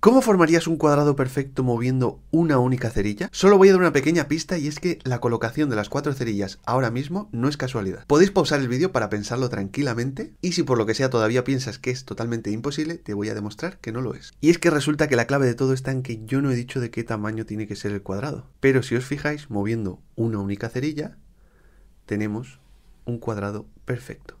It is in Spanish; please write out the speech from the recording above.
¿Cómo formarías un cuadrado perfecto moviendo una única cerilla? Solo voy a dar una pequeña pista y es que la colocación de las cuatro cerillas ahora mismo no es casualidad. Podéis pausar el vídeo para pensarlo tranquilamente y si por lo que sea todavía piensas que es totalmente imposible, te voy a demostrar que no lo es. Y es que resulta que la clave de todo está en que yo no he dicho de qué tamaño tiene que ser el cuadrado. Pero si os fijáis, moviendo una única cerilla, tenemos un cuadrado perfecto.